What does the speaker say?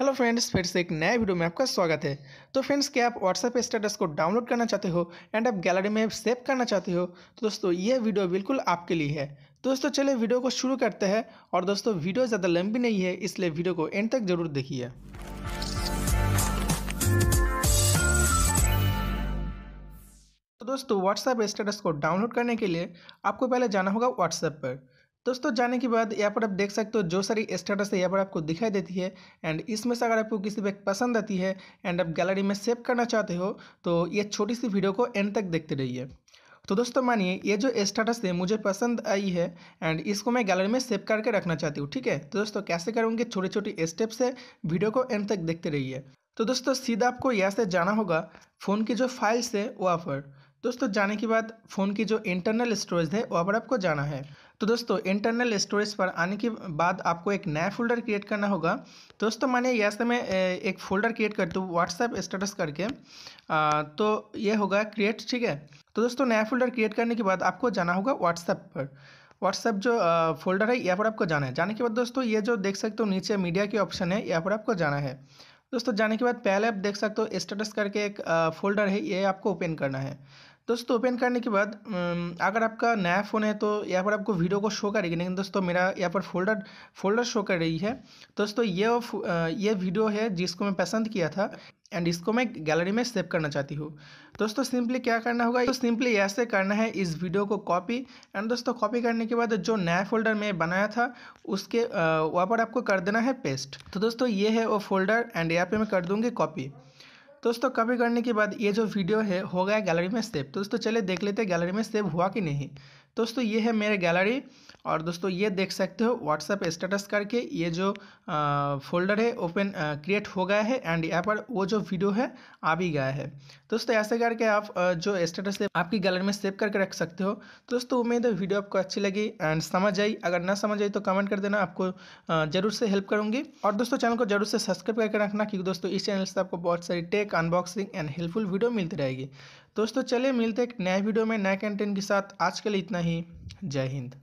hello friends फिर से एक नए वीडियो में आपका स्वागत है तो फ्रेंड्स क्या आप व्हाट्सएप स्टेटस को डाउनलोड करना चाहते हो एंड आप गैलरी में सेव करना चाहते हो तो दोस्तों ये वीडियो बिल्कुल आपके लिए है दोस्तों चलिए वीडियो को शुरू करते हैं और दोस्तों वीडियो ज़्यादा लंबी नहीं है इसलिए वीडियो को एंड तक जरूर देखिए तो दोस्तों व्हाट्सएप स्टेटस को डाउनलोड करने के लिए आपको पहले जाना होगा व्हाट्सएप पर दोस्तों जाने के बाद यहाँ पर आप देख सकते हो जो सारी स्टेटस है यहाँ पर आपको दिखाई देती है एंड इसमें से अगर आपको किसी बैग पसंद आती है एंड आप गैलरी में सेव करना चाहते हो तो ये छोटी सी वीडियो को एंड तक देखते रहिए तो दोस्तों मानिए ये जो स्टेटस है मुझे पसंद आई है एंड इसको मैं गैलरी में सेव करके रखना चाहती हूँ ठीक है तो दोस्तों कैसे करूँगी छोटे छोटे स्टेप्स है वीडियो को एंड तक देखते रहिए तो दोस्तों सीधा आपको यहाँ से जाना होगा फ़ोन की जो फाइल्स है वहाँ पर दोस्तों जाने के बाद फ़ोन की जो इंटरनल स्टोरेज है वहाँ पर आपको जाना है तो दोस्तों इंटरनल स्टोरेज पर आने के बाद आपको एक नया फोल्डर क्रिएट करना होगा तो दोस्तों मैंने यहाँ मैं एक फोल्डर क्रिएट करती हूँ व्हाट्सएप स्टेटस करके आ, तो ये होगा क्रिएट ठीक है तो दोस्तों नया फोल्डर क्रिएट करने के बाद आपको जाना होगा व्हाट्सएप पर व्हाट्सएप जो फोल्डर है यहाँ पर आपको जाना है जाने के बाद दोस्तों ये जो देख सकते हो नीचे मीडिया के ऑप्शन है यहाँ पर आपको जाना है दोस्तों जाने के बाद पहले आप देख सकते हो स्टेटस करके एक फोल्डर है ये आपको ओपन करना है दोस्तों ओपन करने के बाद अगर आपका नया फ़ोन है तो यहाँ पर आपको वीडियो को शो करेगी लेकिन दोस्तों मेरा यहाँ पर फोल्डर फोल्डर शो कर रही है दोस्तों ये ये वीडियो है जिसको मैं पसंद किया था एंड इसको मैं गैलरी में सेव करना चाहती हूँ दोस्तों सिंपली क्या करना होगा तो सिंपली ऐसे करना है इस वीडियो को कॉपी एंड दोस्तों कॉपी करने के बाद जो नया फोल्डर मैं बनाया था उसके वहाँ पर आपको कर देना है पेस्ट तो दोस्तों ये है वो फोल्डर एंड यहाँ पर मैं कर दूँगी कॉपी दोस्तों कॉपी करने के बाद ये जो वीडियो है हो गया गैलरी में सेव दोस्तों चले देख लेते हैं गैलरी में सेव हुआ कि नहीं दोस्तों ये है मेरे गैलरी और दोस्तों ये देख सकते हो व्हाट्सएप स्टेटस करके ये जो आ, फोल्डर है ओपन क्रिएट हो गया है एंड यहाँ पर वो जो वीडियो है आ भी गया है दोस्तों ऐसे करके आप जो स्टेटस है आपकी गैलरी में सेव करके रख सकते हो दोस्तों उम्मीद है वीडियो आपको अच्छी लगी एंड समझ आई अगर ना समझ आई तो कमेंट कर देना आपको जरूर से हेल्प करूँगी और दोस्तों चैनल को जरूर से सब्सक्राइब करके रखना क्योंकि दोस्तों इस चैनल से आपको बहुत सारी tech unboxing and helpful video मिलती रहेगी दोस्तों चलिए मिलते हैं एक नए वीडियो में नए कंटेंट के साथ आज के लिए इतना ही जय हिंद